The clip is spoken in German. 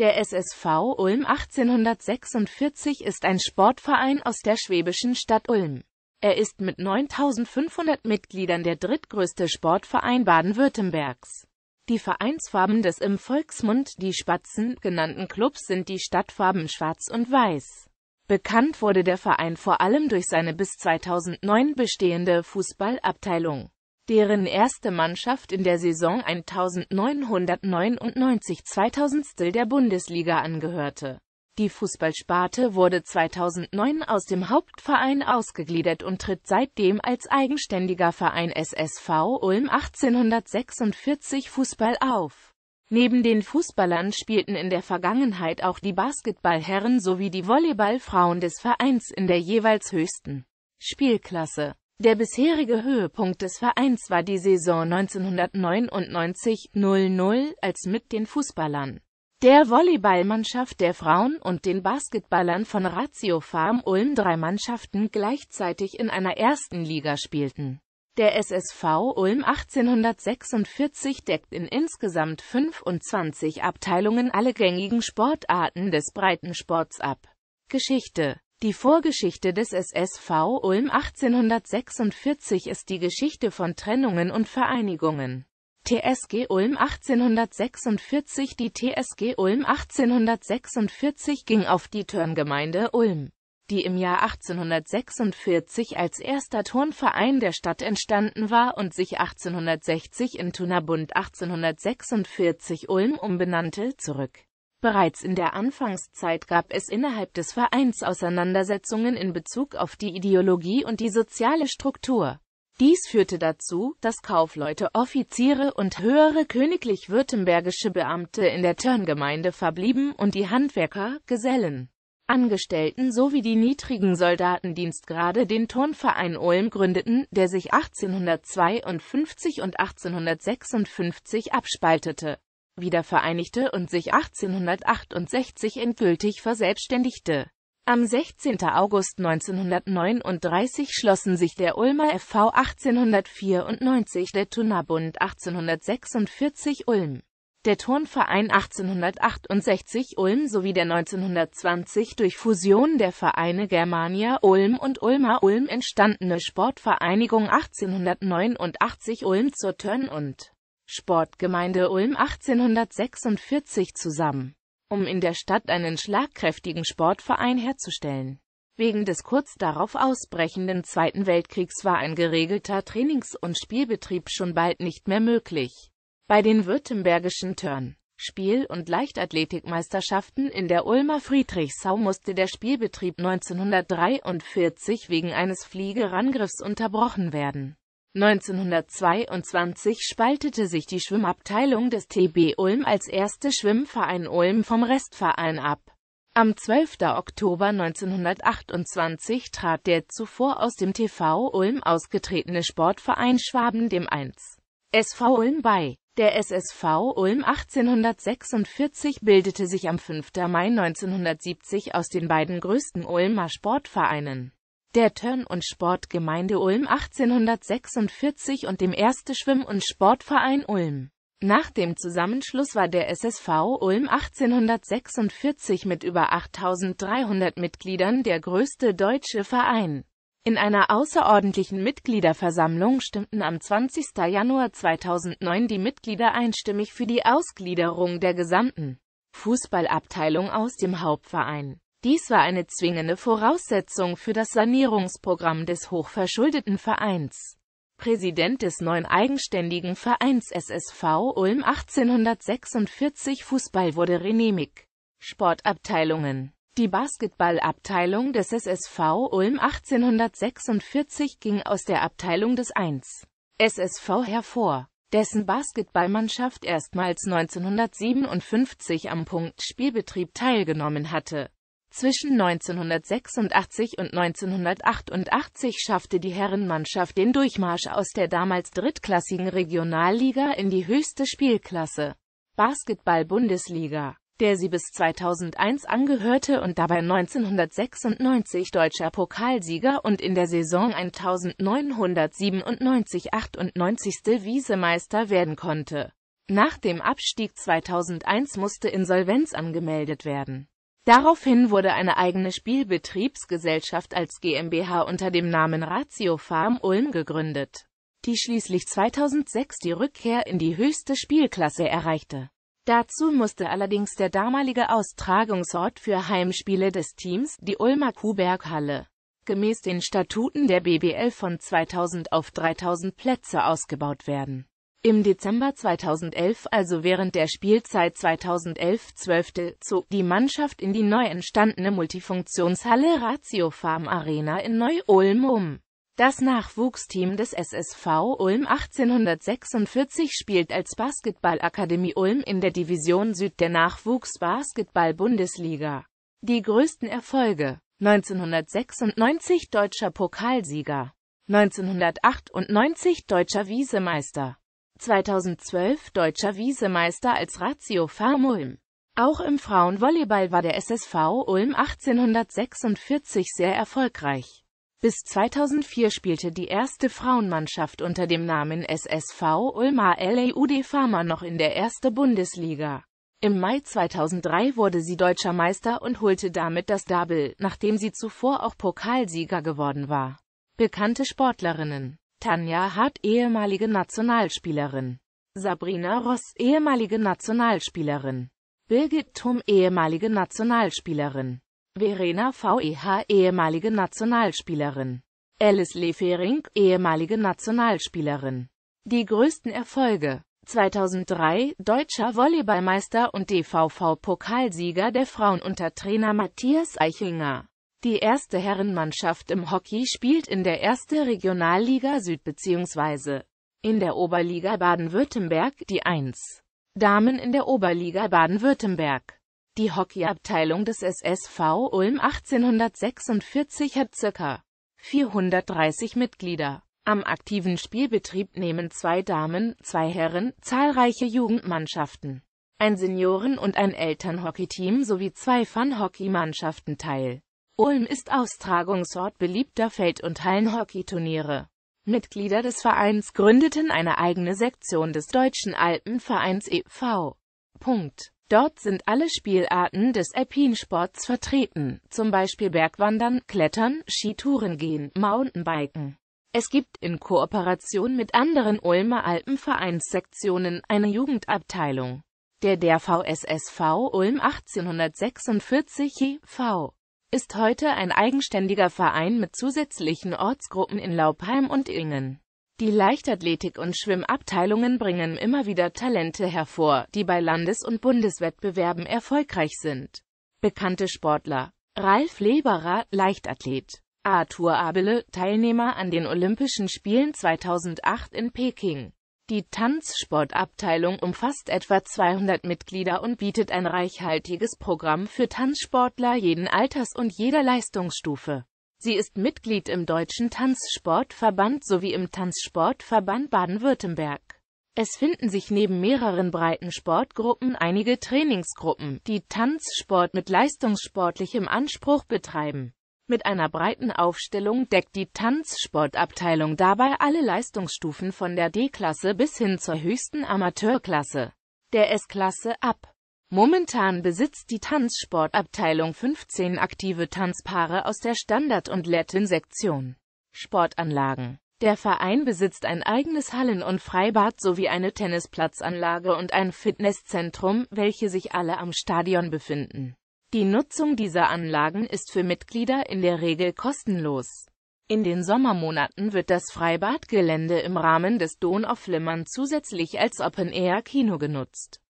Der SSV Ulm 1846 ist ein Sportverein aus der schwäbischen Stadt Ulm. Er ist mit 9500 Mitgliedern der drittgrößte Sportverein Baden-Württembergs. Die Vereinsfarben des im Volksmund die Spatzen genannten Clubs sind die Stadtfarben Schwarz und Weiß. Bekannt wurde der Verein vor allem durch seine bis 2009 bestehende Fußballabteilung deren erste Mannschaft in der Saison 1999-2000 der Bundesliga angehörte. Die Fußballsparte wurde 2009 aus dem Hauptverein ausgegliedert und tritt seitdem als eigenständiger Verein SSV Ulm 1846 Fußball auf. Neben den Fußballern spielten in der Vergangenheit auch die Basketballherren sowie die Volleyballfrauen des Vereins in der jeweils höchsten Spielklasse. Der bisherige Höhepunkt des Vereins war die Saison 1999-00 als mit den Fußballern der Volleyballmannschaft der Frauen und den Basketballern von Ratio Farm Ulm drei Mannschaften gleichzeitig in einer ersten Liga spielten. Der SSV Ulm 1846 deckt in insgesamt 25 Abteilungen alle gängigen Sportarten des Breitensports ab. Geschichte die Vorgeschichte des SSV Ulm 1846 ist die Geschichte von Trennungen und Vereinigungen. TSG Ulm 1846 Die TSG Ulm 1846 ging auf die Turngemeinde Ulm, die im Jahr 1846 als erster Turnverein der Stadt entstanden war und sich 1860 in Tunabund 1846 Ulm umbenannte, zurück. Bereits in der Anfangszeit gab es innerhalb des Vereins Auseinandersetzungen in Bezug auf die Ideologie und die soziale Struktur. Dies führte dazu, dass Kaufleute, Offiziere und höhere königlich-württembergische Beamte in der Törngemeinde verblieben und die Handwerker, Gesellen, Angestellten sowie die niedrigen Soldatendienstgrade den Turnverein Ulm gründeten, der sich 1852 und 1856 abspaltete wiedervereinigte und sich 1868 endgültig verselbstständigte. Am 16. August 1939 schlossen sich der Ulmer FV 1894, der Turnerbund 1846 Ulm, der Turnverein 1868 Ulm sowie der 1920 durch Fusion der Vereine Germania Ulm und Ulmer Ulm entstandene Sportvereinigung 1889 Ulm zur Turn- und Sportgemeinde Ulm 1846 zusammen, um in der Stadt einen schlagkräftigen Sportverein herzustellen. Wegen des kurz darauf ausbrechenden Zweiten Weltkriegs war ein geregelter Trainings- und Spielbetrieb schon bald nicht mehr möglich. Bei den württembergischen Turn, Spiel- und Leichtathletikmeisterschaften in der Ulmer Friedrichsau musste der Spielbetrieb 1943 wegen eines Fliegerangriffs unterbrochen werden 1922 spaltete sich die Schwimmabteilung des TB Ulm als erste Schwimmverein Ulm vom Restverein ab. Am 12. Oktober 1928 trat der zuvor aus dem TV Ulm ausgetretene Sportverein Schwaben dem 1. SV Ulm bei. Der SSV Ulm 1846 bildete sich am 5. Mai 1970 aus den beiden größten Ulmer Sportvereinen der Turn- und Sportgemeinde Ulm 1846 und dem Erste Schwimm- und Sportverein Ulm. Nach dem Zusammenschluss war der SSV Ulm 1846 mit über 8300 Mitgliedern der größte deutsche Verein. In einer außerordentlichen Mitgliederversammlung stimmten am 20. Januar 2009 die Mitglieder einstimmig für die Ausgliederung der gesamten Fußballabteilung aus dem Hauptverein. Dies war eine zwingende Voraussetzung für das Sanierungsprogramm des hochverschuldeten Vereins. Präsident des neuen eigenständigen Vereins SSV Ulm 1846 Fußball wurde René Mick. Sportabteilungen Die Basketballabteilung des SSV Ulm 1846 ging aus der Abteilung des 1. SSV hervor, dessen Basketballmannschaft erstmals 1957 am Punktspielbetrieb teilgenommen hatte zwischen 1986 und 1988 schaffte die Herrenmannschaft den Durchmarsch aus der damals drittklassigen Regionalliga in die höchste Spielklasse Basketball-Bundesliga, der sie bis 2001 angehörte und dabei 1996 deutscher Pokalsieger und in der Saison 1997-98 Wiesemeister werden konnte. Nach dem Abstieg 2001 musste Insolvenz angemeldet werden Daraufhin wurde eine eigene Spielbetriebsgesellschaft als GmbH unter dem Namen Ratio Farm Ulm gegründet, die schließlich 2006 die Rückkehr in die höchste Spielklasse erreichte. Dazu musste allerdings der damalige Austragungsort für Heimspiele des Teams, die Ulmer Kuhberghalle, gemäß den Statuten der BBL von 2000 auf 3000 Plätze ausgebaut werden im Dezember 2011, also während der Spielzeit 2011-12, zog die Mannschaft in die neu entstandene Multifunktionshalle Ratio Farm Arena in Neu-Ulm um. Das Nachwuchsteam des SSV Ulm 1846 spielt als Basketballakademie Ulm in der Division Süd der Nachwuchsbasketball-Bundesliga. Die größten Erfolge 1996 deutscher Pokalsieger 1998 deutscher Wiesemeister 2012 deutscher Wiesemeister als Ratio Farm Ulm. Auch im Frauenvolleyball war der SSV Ulm 1846 sehr erfolgreich. Bis 2004 spielte die erste Frauenmannschaft unter dem Namen SSV Ulmer LAUD e Farmer noch in der ersten Bundesliga. Im Mai 2003 wurde sie deutscher Meister und holte damit das Double, nachdem sie zuvor auch Pokalsieger geworden war. Bekannte Sportlerinnen Tanja Hart, ehemalige Nationalspielerin. Sabrina Ross, ehemalige Nationalspielerin. Birgit Thum, ehemalige Nationalspielerin. Verena VEH, ehemalige Nationalspielerin. Alice Lefering, ehemalige Nationalspielerin. Die größten Erfolge 2003 deutscher Volleyballmeister und DVV-Pokalsieger der Frauen unter Trainer Matthias Eichinger. Die erste Herrenmannschaft im Hockey spielt in der Erste Regionalliga Süd bzw. in der Oberliga Baden-Württemberg, die 1. Damen in der Oberliga Baden-Württemberg. Die Hockeyabteilung des SSV Ulm 1846 hat ca. 430 Mitglieder. Am aktiven Spielbetrieb nehmen zwei Damen, zwei Herren, zahlreiche Jugendmannschaften, ein Senioren- und ein Elternhockeyteam sowie zwei Fun-Hockey-Mannschaften teil. Ulm ist Austragungsort beliebter Feld- und Hallenhockeyturniere. Mitglieder des Vereins gründeten eine eigene Sektion des Deutschen Alpenvereins e.V. Punkt. Dort sind alle Spielarten des Alpinsports vertreten, zum Beispiel Bergwandern, Klettern, Skitouren gehen, Mountainbiken. Es gibt in Kooperation mit anderen Ulmer Alpenvereinssektionen eine Jugendabteilung, der der VSSV Ulm 1846 e.V ist heute ein eigenständiger Verein mit zusätzlichen Ortsgruppen in Laupheim und Ingen. Die Leichtathletik- und Schwimmabteilungen bringen immer wieder Talente hervor, die bei Landes- und Bundeswettbewerben erfolgreich sind. Bekannte Sportler Ralf Leberer, Leichtathlet Arthur Abele, Teilnehmer an den Olympischen Spielen 2008 in Peking die Tanzsportabteilung umfasst etwa 200 Mitglieder und bietet ein reichhaltiges Programm für Tanzsportler jeden Alters und jeder Leistungsstufe. Sie ist Mitglied im Deutschen Tanzsportverband sowie im Tanzsportverband Baden-Württemberg. Es finden sich neben mehreren breiten Sportgruppen einige Trainingsgruppen, die Tanzsport mit leistungssportlichem Anspruch betreiben mit einer breiten Aufstellung deckt die Tanzsportabteilung dabei alle Leistungsstufen von der D-Klasse bis hin zur höchsten Amateurklasse, der S-Klasse, ab. Momentan besitzt die Tanzsportabteilung 15 aktive Tanzpaare aus der Standard- und Latin-Sektion. Sportanlagen Der Verein besitzt ein eigenes Hallen- und Freibad sowie eine Tennisplatzanlage und ein Fitnesszentrum, welche sich alle am Stadion befinden. Die Nutzung dieser Anlagen ist für Mitglieder in der Regel kostenlos. In den Sommermonaten wird das Freibadgelände im Rahmen des Dawn of Flimmern zusätzlich als Open-Air-Kino genutzt